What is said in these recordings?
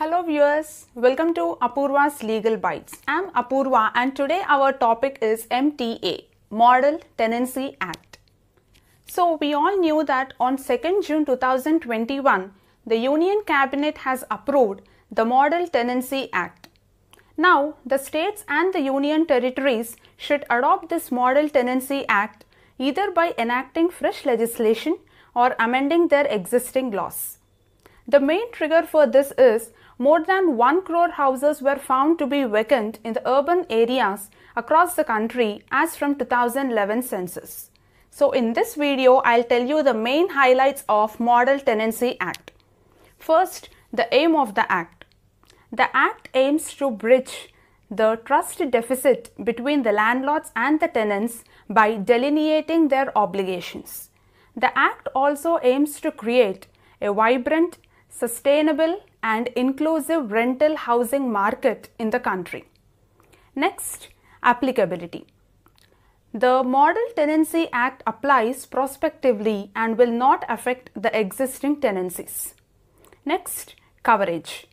Hello viewers, welcome to Apurva's Legal Bites. I'm Apurva and today our topic is MTA, Model Tenancy Act. So we all knew that on 2nd June 2021, the Union Cabinet has approved the Model Tenancy Act. Now, the states and the union territories should adopt this Model Tenancy Act either by enacting fresh legislation or amending their existing laws. The main trigger for this is more than 1 crore houses were found to be vacant in the urban areas across the country as from 2011 census. So in this video, I'll tell you the main highlights of Model Tenancy Act. First, the aim of the Act. The Act aims to bridge the trust deficit between the landlords and the tenants by delineating their obligations. The Act also aims to create a vibrant, sustainable and inclusive rental housing market in the country. Next, applicability. The Model Tenancy Act applies prospectively and will not affect the existing tenancies. Next, coverage.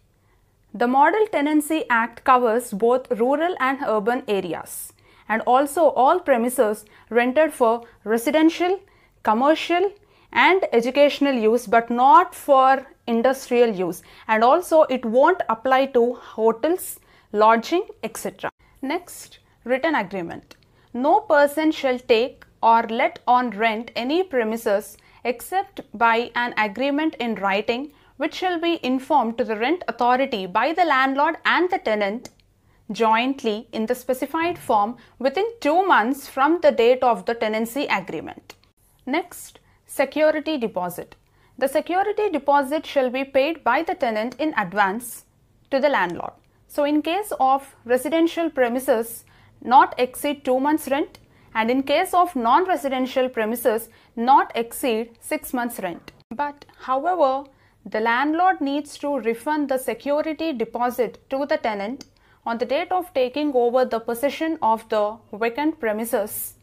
The Model Tenancy Act covers both rural and urban areas and also all premises rented for residential, commercial, and educational use but not for industrial use and also it won't apply to hotels, lodging, etc. Next, written agreement. No person shall take or let on rent any premises except by an agreement in writing which shall be informed to the rent authority by the landlord and the tenant jointly in the specified form within two months from the date of the tenancy agreement. Next, security deposit. The security deposit shall be paid by the tenant in advance to the landlord. So, in case of residential premises, not exceed 2 months rent and in case of non-residential premises, not exceed 6 months rent. But however, the landlord needs to refund the security deposit to the tenant on the date of taking over the possession of the vacant premises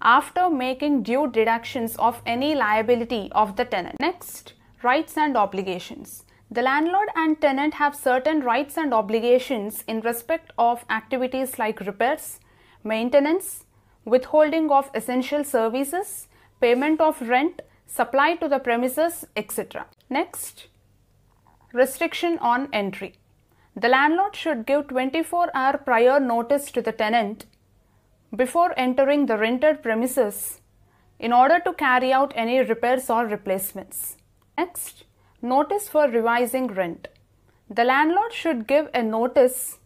after making due deductions of any liability of the tenant. Next, rights and obligations. The landlord and tenant have certain rights and obligations in respect of activities like repairs, maintenance, withholding of essential services, payment of rent, supply to the premises, etc. Next, restriction on entry. The landlord should give 24 hour prior notice to the tenant before entering the rented premises in order to carry out any repairs or replacements. Next, notice for revising rent. The landlord should give a notice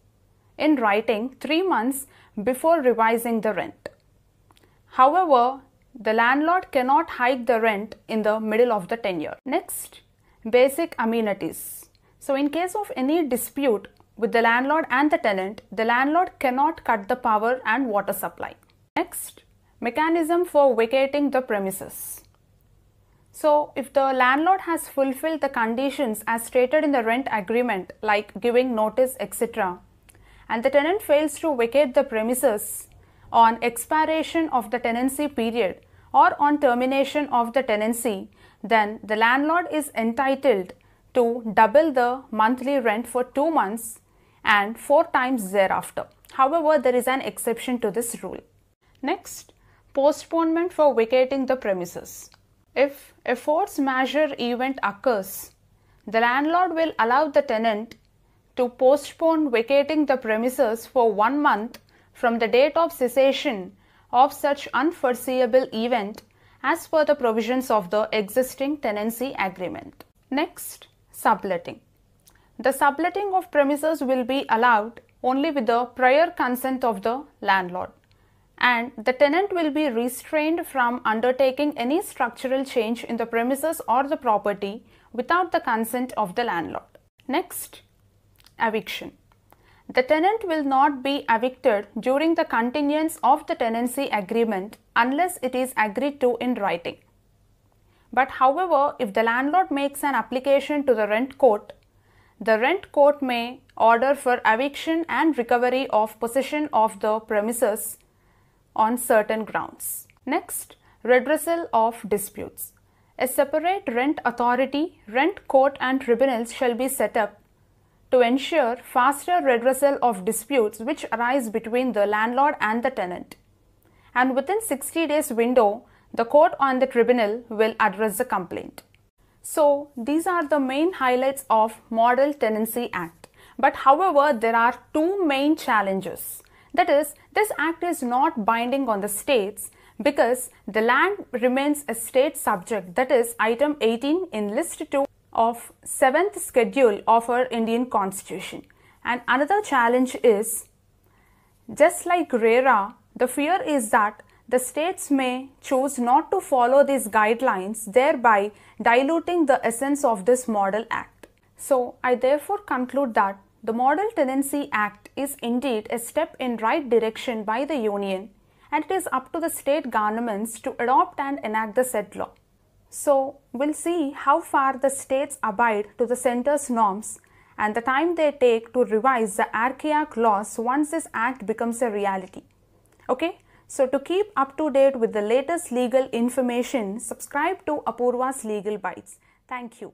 in writing three months before revising the rent. However, the landlord cannot hike the rent in the middle of the tenure. Next, basic amenities. So, in case of any dispute with the landlord and the tenant, the landlord cannot cut the power and water supply. Next, mechanism for vacating the premises. So, if the landlord has fulfilled the conditions as stated in the rent agreement, like giving notice, etc., and the tenant fails to vacate the premises on expiration of the tenancy period or on termination of the tenancy, then the landlord is entitled to double the monthly rent for two months and four times thereafter. However, there is an exception to this rule. Next, postponement for vacating the premises. If a force majeure event occurs, the landlord will allow the tenant to postpone vacating the premises for one month from the date of cessation of such unforeseeable event as per the provisions of the existing tenancy agreement. Next, subletting. The subletting of premises will be allowed only with the prior consent of the landlord and the tenant will be restrained from undertaking any structural change in the premises or the property without the consent of the landlord. Next, eviction. The tenant will not be evicted during the continuance of the tenancy agreement unless it is agreed to in writing. But however, if the landlord makes an application to the rent court, the rent court may order for eviction and recovery of possession of the premises on certain grounds. Next, redressal of disputes. A separate rent authority, rent court, and tribunals shall be set up to ensure faster redressal of disputes which arise between the landlord and the tenant. And within 60 days window, the court and the tribunal will address the complaint. So these are the main highlights of Model Tenancy Act. But however, there are two main challenges. That is, this act is not binding on the states because the land remains a state subject. That is item 18 in list 2 of 7th schedule of our Indian constitution. And another challenge is just like RERA, the fear is that the states may choose not to follow these guidelines, thereby diluting the essence of this Model Act. So, I therefore conclude that the Model Tenancy Act is indeed a step in right direction by the Union and it is up to the state governments to adopt and enact the said law. So, we'll see how far the states abide to the center's norms and the time they take to revise the archaic laws once this act becomes a reality. Okay? So to keep up to date with the latest legal information, subscribe to Apurva's Legal Bites. Thank you.